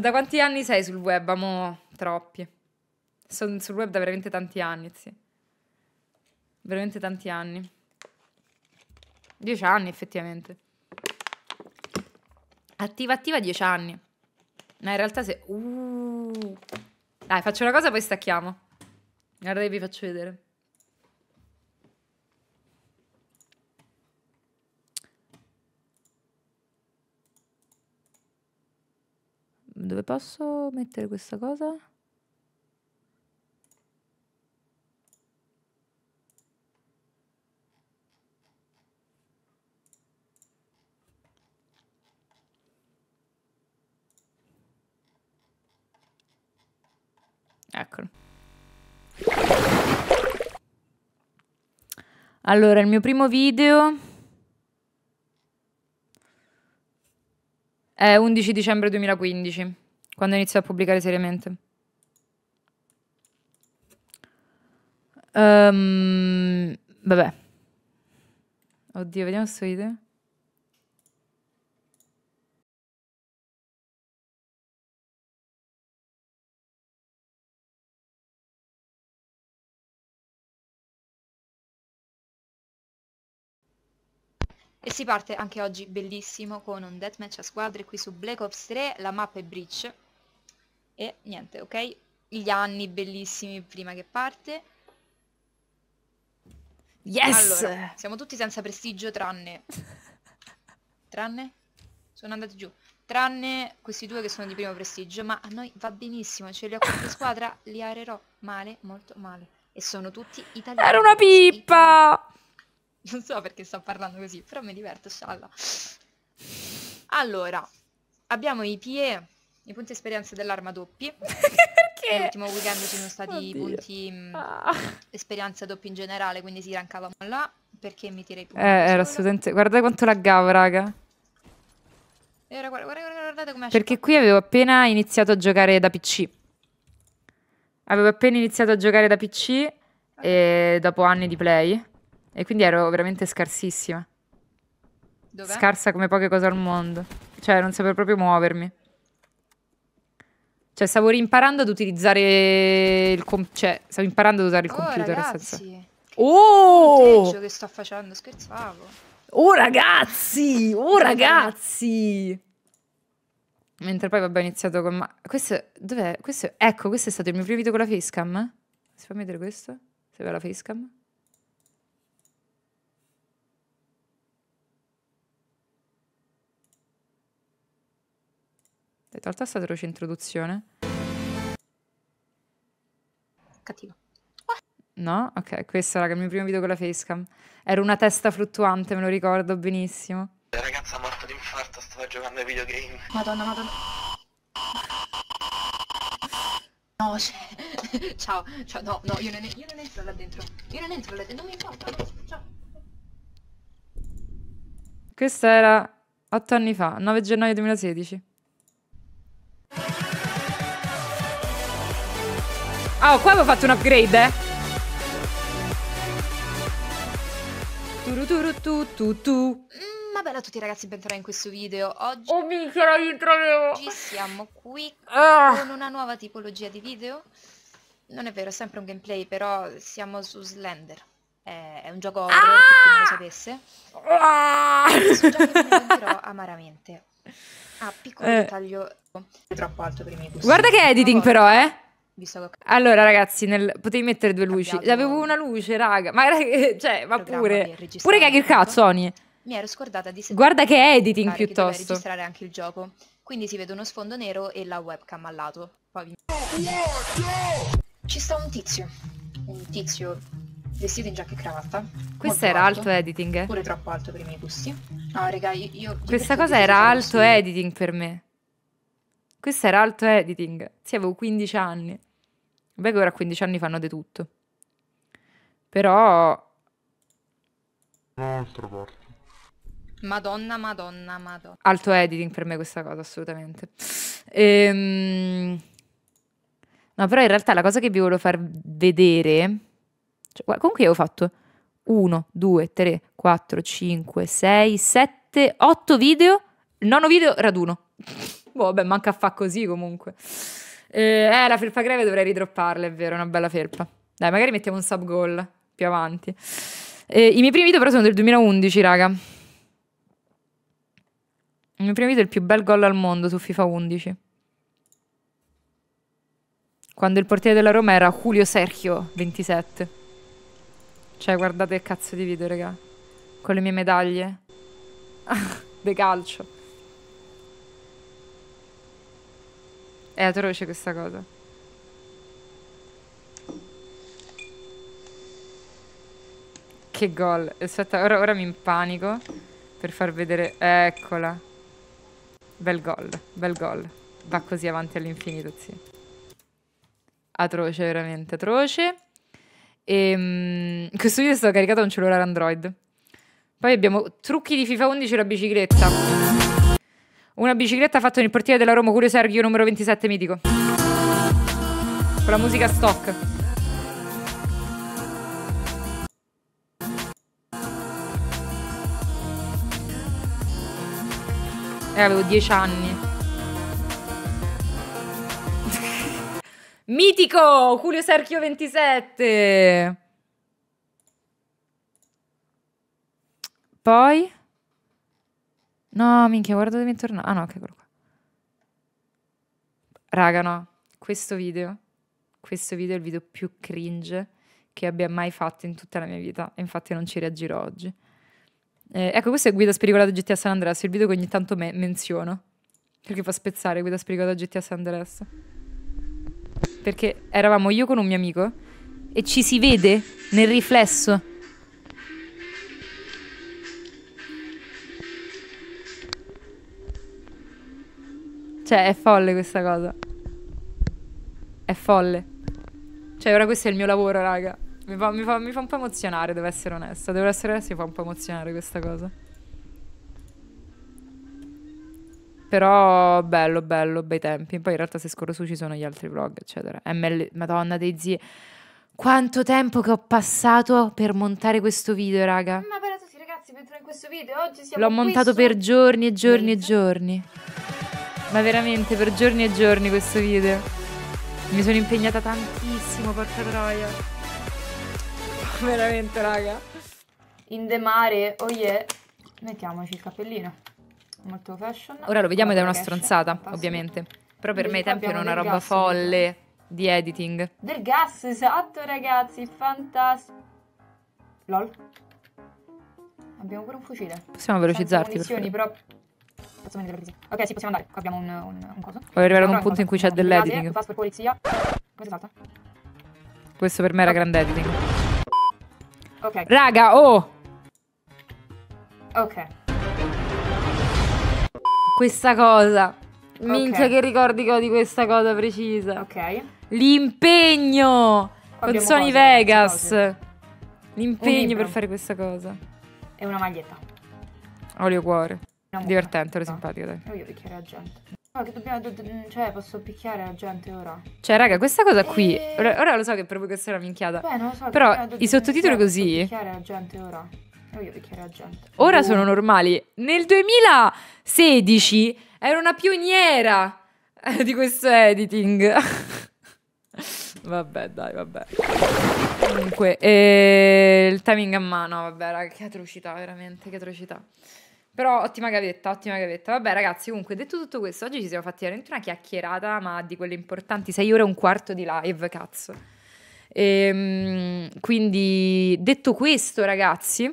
da quanti anni sei sul web? Amo troppi. Sono sul web da veramente tanti anni, sì. Veramente tanti anni. Dieci anni, effettivamente. Attiva, attiva, dieci anni. No, in realtà se... Uh. Dai, faccio una cosa, poi stacchiamo. Guardate, vi faccio vedere. Dove posso mettere questa cosa? Eccolo. Allora, il mio primo video È 11 dicembre 2015, quando inizio a pubblicare seriamente. Um, vabbè. Oddio, vediamo questo video. E si parte anche oggi bellissimo con un deathmatch a squadre qui su Black Ops 3, la mappa è Breach. E niente, ok? Gli anni bellissimi prima che parte. Yes! Allora, siamo tutti senza prestigio tranne... Tranne? Sono andati giù. Tranne questi due che sono di primo prestigio, ma a noi va benissimo, ce li ho con squadra, li arerò male, molto male. E sono tutti italiani. Era una pippa! Italiani. Non so perché sto parlando così, però mi diverto, scialla. Allora, abbiamo i PE, i punti esperienza dell'arma doppi. perché? L'ultimo weekend ci sono stati i punti mm, ah. esperienza doppi in generale, quindi si rancavamo là. Perché mi tirei i punti? Eh, era studente. Guarda quanto laggavo, raga. Era, guarda, guarda, guardate com'è Perché qui avevo appena iniziato a giocare da PC. Avevo appena iniziato a giocare da PC okay. e dopo anni di play. E quindi ero veramente scarsissima. Dov'è? Scarsa come poche cose al mondo. Cioè, non sapevo proprio muovermi. Cioè, stavo rimparando ad utilizzare il computer. Cioè, stavo imparando ad usare il oh, computer. Ragazzi, oh! che... Oh! Che sto facendo, scherzavo. Oh, ragazzi! Oh, ragazzi! Mentre poi, vabbè, ho iniziato con... Ma questo... Dov'è? Questo... Ecco, questo è stato il mio primo video con la facecam. Si fa vedere questo? Se aveva la facecam? Aspetta, al tasto veloce introduzione. Cattivo. No? Ok, questo era il mio primo video con la facecam. Era una testa fluttuante, me lo ricordo benissimo. La ragazza morta di infarto stava giocando ai videogame. Madonna, madonna. No, c'è. ciao, ciao, no, no, io non, io non, entro là dentro. Io non entro là dentro, non mi importa. Ciao. Questa era 8 anni fa, 9 gennaio 2016. Ah, oh, qua avevo fatto un upgrade, eh. Turu Tu, tu, tu, mm, ma bella a tutti ragazzi, bentornati in questo video. Oggi, oh, minchia, oggi siamo qui ah. con una nuova tipologia di video. Non è vero, è sempre un gameplay, però siamo su Slender. È, è un gioco horror, ah. per chi non lo sapesse. Ah. È un gioco che mi amaramente. Ah, piccolo eh. dettaglio. È troppo alto per i miei gusti. Guarda che editing però, eh! Che... Allora, ragazzi, nel... potevi mettere due luci. Abbiamo... Avevo una luce, raga. Ma, cioè, ma pure. Pure che il cazzo, Sony. Mi ero scordata di Guarda che editing piuttosto. Che registrare anche il gioco. Quindi si vede uno sfondo nero e la webcam al lato. Poi... vi... Ci sta un tizio. Un tizio vestito in giacca e cravatta. Questo era alto, alto, editing. Pure troppo alto per i miei gusti. No, raga, io. io Questa cosa era alto editing per me. Questo era alto editing. Sì, avevo 15 anni. Beh, che ora 15 anni fanno di tutto. Però... Un'altra parte. Madonna, madonna, madonna. Alto editing per me questa cosa, assolutamente. Ehm... No, però in realtà la cosa che vi volevo far vedere... Cioè, comunque io ho fatto 1, 2, 3, 4, 5, 6, 7, 8 video. Il nono video raduno. Boh, vabbè, manca a fa così comunque. Eh, eh, la felpa greve dovrei ridropparla, è vero, è una bella felpa. Dai, magari mettiamo un sub goal più avanti. Eh, I miei primi video però sono del 2011, raga. Il mio primo video è il più bel gol al mondo su FIFA 11. Quando il portiere della Roma era Julio Sergio, 27. Cioè, guardate il cazzo di video, raga. Con le mie medaglie. De calcio. È atroce questa cosa. Che gol. Aspetta, ora, ora mi impanico per far vedere... Eccola. Bel gol, bel gol. Va così avanti all'infinito, sì. Atroce, veramente atroce. E, ehm, mh, questo video è stato caricato a un cellulare Android. Poi abbiamo trucchi di FIFA 11 e la bicicletta. Una bicicletta fatta nel portiere della Roma Curio Sergio numero 27 mitico. Con la musica stock. Eh, avevo 10 anni. Mitico! Julio Serchio 27! Poi... No, minchia, guarda dove mi è tornato. Ah no, che quello qua. Raga, no, questo video, questo video è il video più cringe che abbia mai fatto in tutta la mia vita. E infatti non ci reagirò oggi. Eh, ecco, questo è Guida Spericolata GTA San Andreas, il video che ogni tanto me menziono. Perché fa spezzare Guida Spericolata GTA San Andreas. Perché eravamo io con un mio amico e ci si vede nel riflesso Cioè, è folle questa cosa. È folle. Cioè, ora questo è il mio lavoro, raga. Mi fa, mi fa, mi fa un po' emozionare, devo essere onesta. Devo essere onesta, mi fa un po' emozionare questa cosa. Però bello, bello, bei tempi. Poi in realtà se scorro su ci sono gli altri vlog, eccetera. ML, madonna dei zii. Quanto tempo che ho passato per montare questo video, raga. Ma per a tutti ragazzi, benvenuti in questo video. Oggi siamo L'ho montato su... per giorni e giorni Bellissimo. e giorni. Ma veramente per giorni e giorni questo video. Mi sono impegnata tantissimo, porca troia. veramente, raga. In de mare, oh yeah. Mettiamoci il cappellino. Molto fashion. Ora lo vediamo ed è una stronzata, Fantastico. ovviamente. Però per Quindi me i tempi erano una roba gas, folle di editing. Del gas, esatto ragazzi, fantastico. Lol. Abbiamo pure un fucile. Possiamo velocizzarti. Per però Ok, sì, possiamo andare. Qua abbiamo un, un, un coso. Voglio arrivare ad un punto in cui c'è dell'editing. Passo per polizia. Come si salta? Questo per me era grand editing. Ok. Raga, oh! Ok. Questa cosa. Okay. Minchia che ricordi che ho di questa cosa precisa. Ok. L'impegno! Con Sony cose, Vegas. L'impegno per fare questa cosa. E una maglietta. Olio cuore. Divertente, ero simpatico. dai. Voglio picchiare la gente. No, che dobbiamo. Do, do, cioè, posso picchiare la gente ora. Cioè, raga, questa cosa qui. E... Eh. Ora, ora, lo so che è proprio questa è una minchiata. Beh, non lo so. Però do, i sottotitoli così. Posso picchiare la gente ora. Voglio picchiare la gente. Ora uh. sono normali. Nel 2016 ero una pioniera di questo editing. vabbè, dai, vabbè. Comunque, eh, il timing a mano, vabbè, raga, che atrocità, veramente, che atrocità. Però ottima gavetta, ottima gavetta. Vabbè ragazzi, comunque detto tutto questo, oggi ci siamo fatti veramente una chiacchierata, ma di quelle importanti, 6 ore e un quarto di live, cazzo. E, ehm, quindi detto questo ragazzi,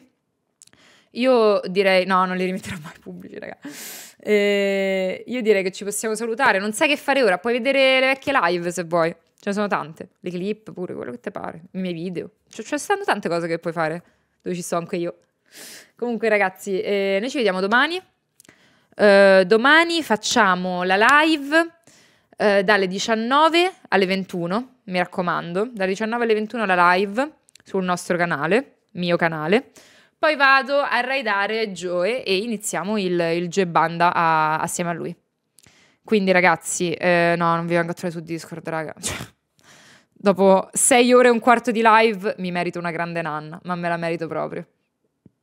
io direi, no, non li rimetterò mai pubblici ragazzi. E, eh, io direi che ci possiamo salutare, non sai che fare ora, puoi vedere le vecchie live se vuoi. Ce ne sono tante, le clip pure, quello che ti pare, i miei video. Cioè, ci stanno tante cose che puoi fare, dove ci sto anche io. Comunque ragazzi, eh, noi ci vediamo domani. Eh, domani facciamo la live eh, dalle 19 alle 21, mi raccomando, dalle 19 alle 21 la live sul nostro canale, mio canale. Poi vado a raidare Joe e iniziamo il, il Joe Banda a, assieme a lui. Quindi ragazzi, eh, no, non vi vengo a trovare su Discord, raga. Cioè, dopo 6 ore e un quarto di live mi merito una grande nanna, ma me la merito proprio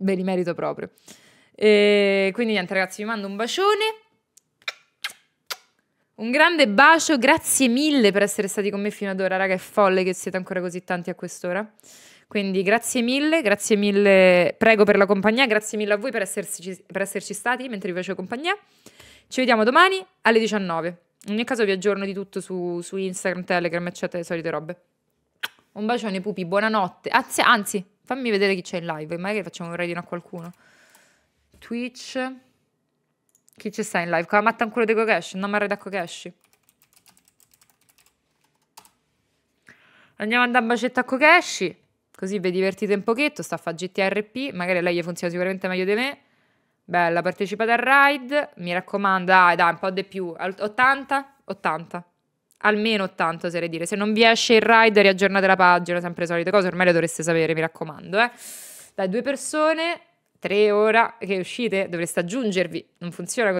me li merito proprio. E quindi niente ragazzi, vi mando un bacione. Un grande bacio, grazie mille per essere stati con me fino ad ora, raga, è folle che siete ancora così tanti a quest'ora. Quindi grazie mille, grazie mille, prego per la compagnia, grazie mille a voi per esserci, per esserci stati mentre vi faccio compagnia. Ci vediamo domani alle 19. In ogni caso vi aggiorno di tutto su, su Instagram, Telegram, eccetera, le solite robe. Un bacione pupi, buonanotte. Anzi, anzi Fammi vedere chi c'è in live, magari facciamo un radino a qualcuno. Twitch. Chi ci sta in live? Con la matta ancora di Kokeshi, Non mi raid a Kokeshi. Andiamo a andare a bacetto a Kokeshi, così vi divertite un pochetto, sta a fare GTRP, magari lei funziona sicuramente meglio di me. Bella, partecipate al raid, mi raccomando, dai, dai, un po' di più, 80, 80 almeno 80 oserei dire. Se non vi esce il ride, riaggiornate la pagina, sempre le solite cose, ormai le dovreste sapere, mi raccomando. Eh. Dai, due persone, tre ora che uscite, dovreste aggiungervi, non funziona così.